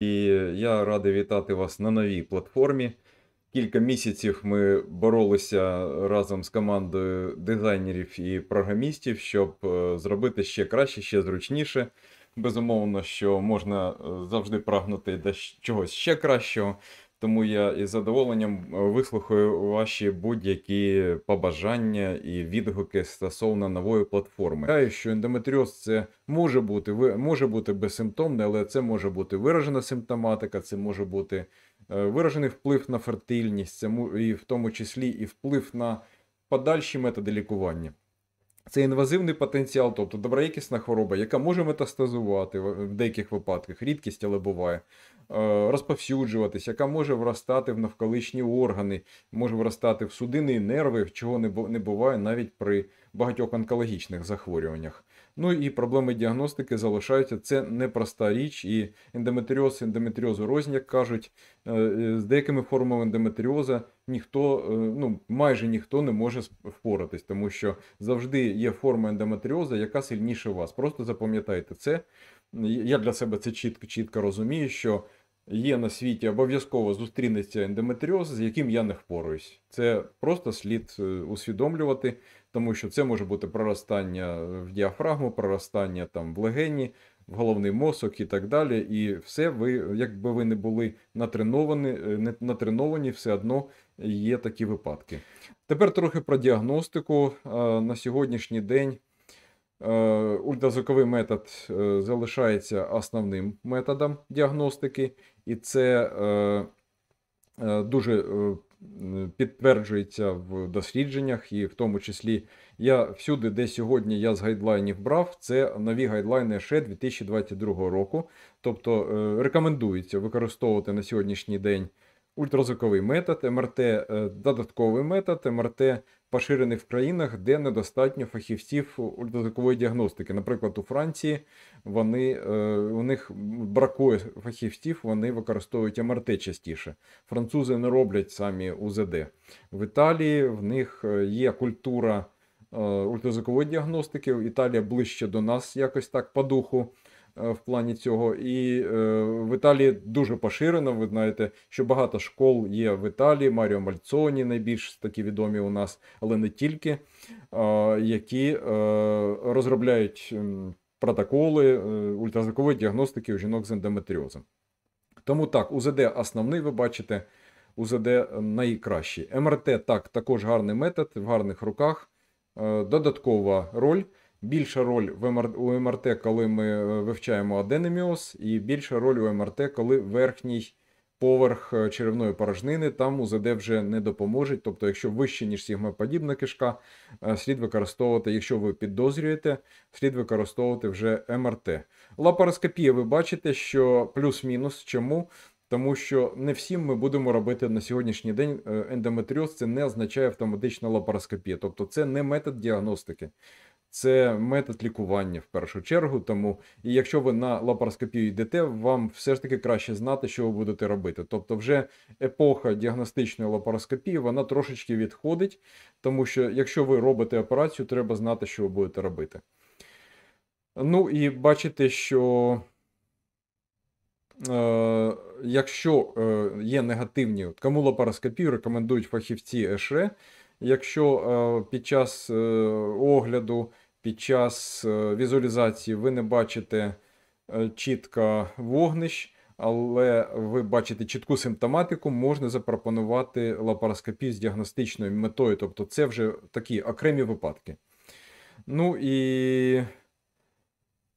І е, я радий вітати вас на новій платформі. Кілька місяців ми боролися разом з командою дизайнерів і програмістів, щоб е, зробити ще краще, ще зручніше. Безумовно, що можна е, завжди прагнути до чогось ще кращого. Тому я із задоволенням е, вислухаю ваші будь-які побажання і відгуки стосовно нової платформи. Знаю, що ендометріоз це може бути може бути безсимптомне, але це може бути виражена симптоматика, це може бути е, виражений вплив на фертильність, це і в тому числі і вплив на подальші методи лікування. Це інвазивний потенціал, тобто доброякісна хвороба, яка може метастазувати в деяких випадках, рідкість, але буває, е, розповсюджуватись, яка може вростати в навколишні органи, може вростати в судини і нерви, чого не буває навіть при багатьох онкологічних захворюваннях. Ну і проблеми діагностики залишаються. Це непроста річ. І ендометріоз, ендометріозу рознь, як кажуть, е, е, з деякими формами ендометріоза ніхто, е, ну майже ніхто не може впоратись, тому що завжди є форма ендометріоза, яка сильніше вас. Просто запам'ятайте це. Я для себе це чітко, чітко розумію, що є на світі, обов'язково зустрінеться ендометріоз, з яким я не впораюсь. Це просто слід е, усвідомлювати, тому що це може бути проростання в діафрагму, проростання там в легені, в головний мозок і так далі. І все ви, якби ви не були натреновані, е, не натреновані, все одно є такі випадки. Тепер трохи про діагностику е, на сьогоднішній день. Ультразвуковий метод залишається основним методом діагностики, і це е, е дуже е, підтверджується в дослідженнях, і в тому числі я всюди, де сьогодні я з гайдлайнів брав, це нові гайдлайни ще 2022 року. Тобто е, рекомендується використовувати на сьогоднішній день ультразвуковий метод, МРТ е, додатковий метод, МРТ поширений в країнах, де недостатньо фахівців ультразвукової діагностики. Наприклад, у Франції вони, е, у них бракує фахівців, вони використовують МРТ частіше. Французи не роблять самі УЗД. В Італії в них е, є культура ультразвукової діагностики. Італія ближче до нас якось так по духу. Е, в плані цього. І е, в Італії дуже поширено. Ви знаєте, що багато школ є в Італії, Маріо Мальцоні найбільш такі відомі у нас, але не тільки, які е, розробляють протоколи ультразвукової діагностики у жінок з ендометріозом. Тому так, УЗД основний, ви бачите, УЗД найкращий. МРТ так, також гарний метод в гарних руках. Додаткова роль. Більша роль в МР у МРТ, коли ми е, вивчаємо аденеміоз, і більша роль у МРТ, коли верхній поверх е, черевної порожнини там УЗД вже не допоможе. Тобто, якщо вище, ніж сігмоподібна кишка, е, слід використовувати, якщо ви підозрюєте, слід використовувати вже МРТ. Лапароскопія, ви бачите, що плюс-мінус чому? Тому що не всім ми будемо робити на сьогоднішній день ендометріоз, це не означає автоматична лапароскопія, тобто це не метод діагностики це метод лікування в першу чергу. Тому і якщо ви на лапароскопію йдете, вам все ж таки краще знати, що ви будете робити. Тобто, вже епоха діагностичної лапароскопії вона трошечки відходить, тому що якщо ви робите операцію, треба знати, що ви будете робити. Ну і бачите, що. Е, якщо е, є негативні, кому лапароскопію рекомендують фахівці ЕШЕ, Якщо е, під час е, огляду, під час е, візуалізації ви не бачите чітко вогнищ, але ви бачите чітку симптоматику, можна запропонувати лапароскопію з діагностичною метою. Тобто це вже такі окремі випадки. Ну і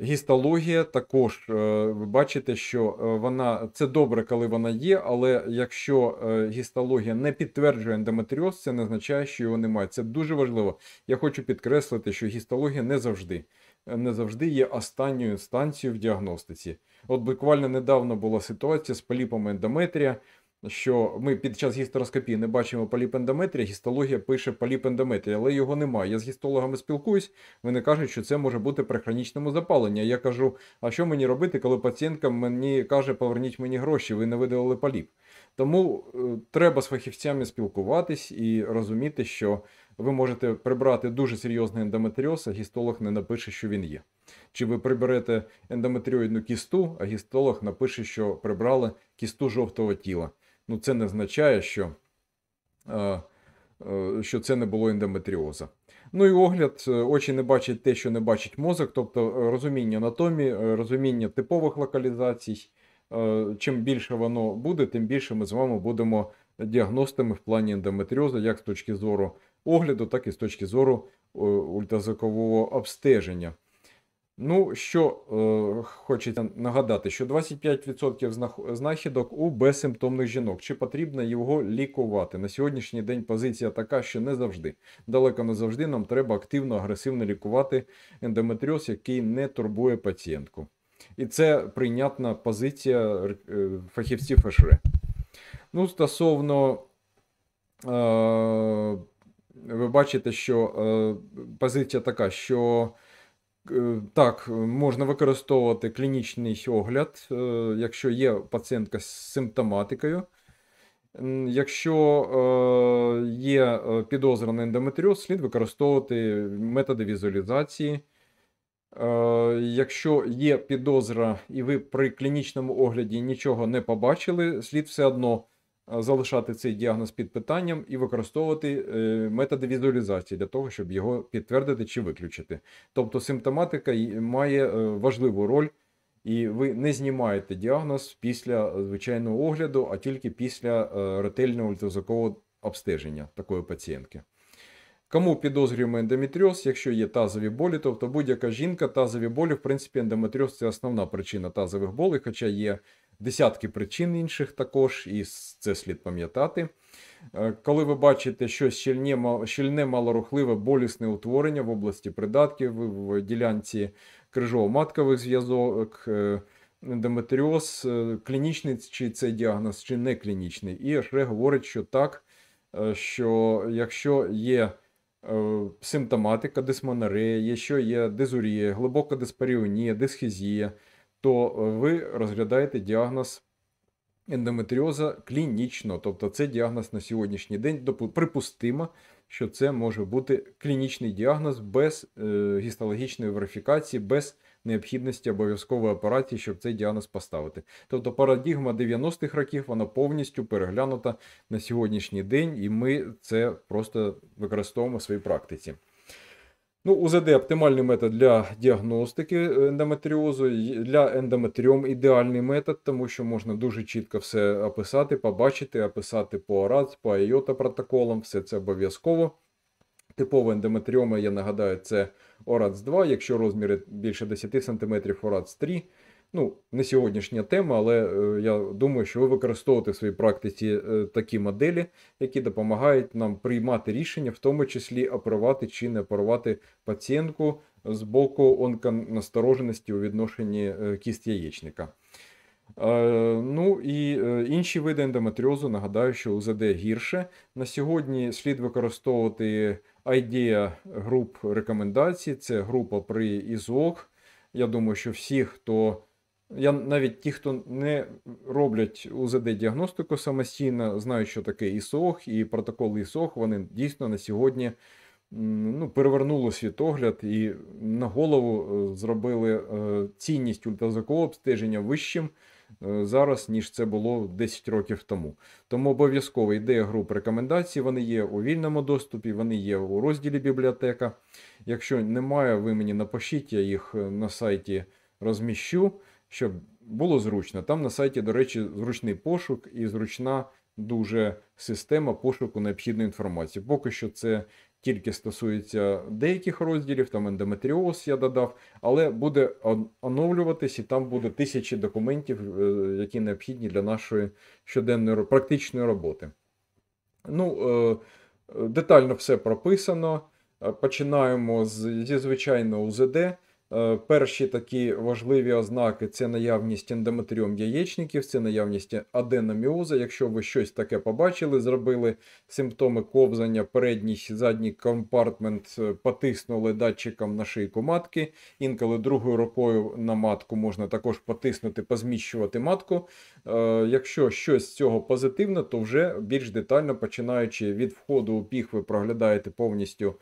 Гістологія також е, ви бачите, що е, вона це добре, коли вона є, але якщо е, гістологія не підтверджує ендометріоз, це не означає, що його немає. Це дуже важливо. Я хочу підкреслити, що гістологія не завжди не завжди є останньою станцією в діагностиці. От буквально недавно була ситуація з поліпами ендометрія що ми під час гістероскопії не бачимо поліпендометрії, гістологія пише поліпендометрія, але його немає. Я з гістологами спілкуюсь, вони кажуть, що це може бути при хронічному запаленні. Я кажу, а що мені робити, коли пацієнтка мені каже, поверніть мені гроші, ви не видалили паліп. Тому е, треба з фахівцями спілкуватись і розуміти, що ви можете прибрати дуже серйозний ендометріоз, а гістолог не напише, що він є. Чи ви приберете ендометріоїдну кісту, а гістолог напише, що прибрали кісту жовтого тіла ну це не означає, що е, е, що це не було ендометріоза. Ну і огляд, е, очі не бачать те, що не бачить мозок, тобто розуміння анатомії, розуміння типових локалізацій. Чим більше воно буде, тим більше ми з вами будемо діагностами в плані ендометріозу, як з точки зору огляду, так і з точки зору ультразвукового обстеження. Ну, що е, хочеться нагадати, що 25% знахідок у безсимптомних жінок. Чи потрібно його лікувати? На сьогоднішній день позиція така, що не завжди. Далеко не завжди нам треба активно, агресивно лікувати ендометріоз, який не турбує пацієнтку. І це прийнятна позиція е, фахівців ФШР. Ну, стосовно. Е, ви бачите, що е, позиція така, що Е, так, можна використовувати клінічний огляд, е, якщо є пацієнтка з симптоматикою. Якщо е, є підозра на ендометріоз, слід використовувати методи візуалізації. Якщо є підозра і ви при клінічному огляді нічого не побачили, слід все одно Е, залишати цей діагноз під питанням і використовувати е, методи візуалізації для того, щоб його підтвердити чи виключити. Тобто симптоматика має е, важливу роль, і ви не знімаєте діагноз після звичайного огляду, а тільки після ретельного ультразвукового обстеження такої пацієнтки. Кому підозрюємо ендометріоз, якщо є тазові болі, тобто будь-яка жінка, тазові болі, в принципі, ендометріоз це основна причина тазових болей, хоча є десятки причин інших також, і це слід пам'ятати. Е, коли ви бачите що щільне, щільне малорухливе, болісне утворення в області придатків, в ділянці крижово-маткових зв'язок, е, ендометріоз, е, клінічний чи це діагноз, чи не клінічний. І ШРЕ говорить, що так, що якщо є симптоматика дисмонарея, якщо є дезурія, глибока диспаріонія, дисхізія, то е, ви розглядаєте діагноз ендометріоза клінічно. Тобто це діагноз на сьогоднішній день, припустимо, що це може бути клінічний діагноз без е, гістологічної верифікації, без необхідності обов'язкової операції, щоб цей діагноз поставити. Тобто парадігма 90-х років вона повністю переглянута на сьогоднішній день, і ми це просто використовуємо в своїй практиці. Ну, УЗД оптимальний метод для діагностики ендометріозу, э, для ендометріом ідеальний метод, тому що можна дуже чітко все описати, побачити, описати по ОРАЦ, по ІОТА протоколам, все це обов'язково. Типова ендометріома, я нагадаю, це ОРАЦ 2, якщо розміри більше 10 см, ОРАЦ 3 ну, не сьогоднішня тема, але е, я думаю, що ви використовуєте в своїй практиці е, такі моделі, які допомагають нам приймати рішення, в тому числі оперувати чи не оперувати пацієнтку з боку онконастороженості у відношенні е, кіст яєчника. Ну і інші види ендометріозу, нагадаю, що УЗД гірше. На сьогодні слід використовувати ідея груп рекомендацій, це група при ІЗОК. Я думаю, що всі, хто я навіть ті, хто не роблять УЗД-діагностику самостійно, знають, що таке ІСОХ і протокол ІСОХ, вони дійсно на сьогодні ну, перевернули світогляд і на голову е, зробили е, цінність ультразвукового обстеження вищим е, зараз, ніж це було 10 років тому. Тому обов'язково йде груп рекомендацій, вони є у вільному доступі, вони є у розділі бібліотека. Якщо немає, ви мені напишіть, я їх на сайті розміщу щоб було зручно. Там на сайті, до речі, зручний пошук і зручна дуже система пошуку необхідної інформації. Поки що це тільки стосується деяких розділів, там ендометріоз я додав, але буде оновлюватись і там буде тисячі документів, е, які необхідні для нашої щоденної практичної роботи. Ну, е, Детально все прописано. Е, починаємо з, зі звичайного УЗД. Е, перші такі важливі ознаки це наявність ендометріум яєчників, це наявність аденоміоза. Якщо ви щось таке побачили, зробили симптоми ковзання, передній задній компартмент е, потиснули датчиком на шийку матки. Інколи другою рукою на матку можна також потиснути, позміщувати матку. Е, якщо щось з цього позитивне, то вже більш детально починаючи від входу у піх, ви проглядаєте повністю,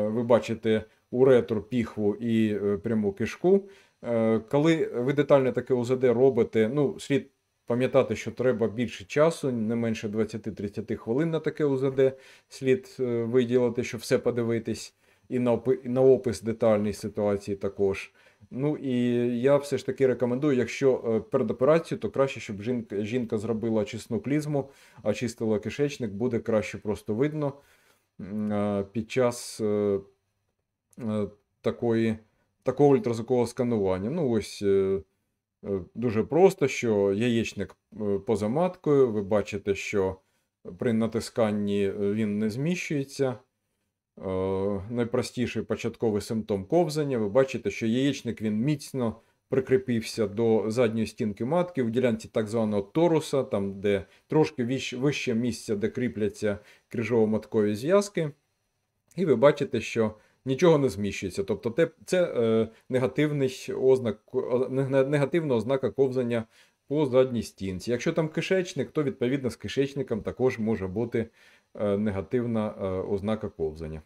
ви бачите уретру, піхву і е, пряму кишку. Е, коли ви детальне таке ОЗД робите, ну, слід пам'ятати, що треба більше часу, не менше 20-30 хвилин на таке УЗД слід е, виділити, щоб все подивитись, і на опис детальної ситуації також. Ну і я все ж таки рекомендую, якщо перед операцією, то краще, щоб жінка жінка зробила чесну клізму, очистила кишечник, буде краще просто видно під час Е, такої, такого ультразвукового сканування. Ну, ось е, е, Дуже просто, що яєчник поза маткою, ви бачите, що при натисканні він не зміщується. Найпростіший початковий симптом ковзання. Ви бачите, що яєчник він міцно прикріпився до задньої стінки матки в ділянці так званого торуса, там де трошки вище місця, де кріпляться крижово маткові зв'язки. І ви бачите, що нічого не зміщується. Тобто, те, це е, негативний ознак, негативна ознака ковзання по задній стінці. Якщо там кишечник, то відповідно з кишечником також може бути е, негативна е, ознака ковзання.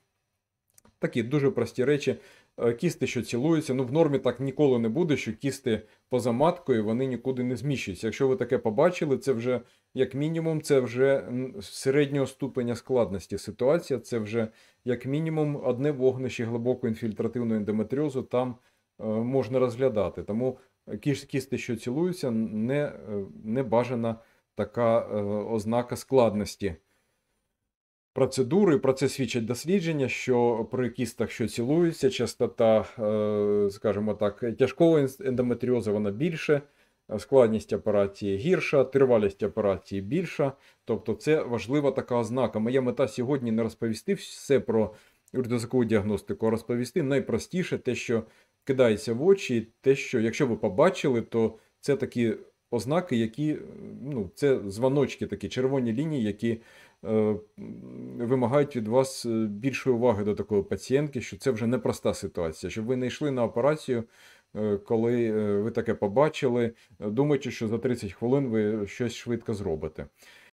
Такі дуже прості речі. Е, кісти, що цілуються, ну в нормі так ніколи не буде, що кісти поза маткою вони нікуди не зміщуються. Якщо ви таке побачили, це вже як мінімум, це вже середнього ступеня складності ситуація. Це вже як мінімум одне вогнище глибоко інфільтративного ендометріозу там е, можна розглядати. Тому кісти, що цілуються, не, е, не бажана така е, ознака складності. Процедури про це свідчать дослідження, що при кістах, що цілуються, частота, скажімо так, тяжкого ендометріозу вона більше, складність операції гірша, тривалість операції більша. Тобто, це важлива така ознака. Моя мета сьогодні не розповісти все про ультразвукову діагностику, а розповісти найпростіше те, що кидається в очі, те, що якщо ви побачили, то це такі ознаки, які ну, це дзвоночки, такі червоні лінії, які. Е, вимагають від вас е, більшої уваги до такої пацієнтки, що це вже непроста ситуація, щоб ви не йшли на операцію Е, коли е, ви таке побачили, думаючи, що за 30 хвилин ви щось швидко зробите.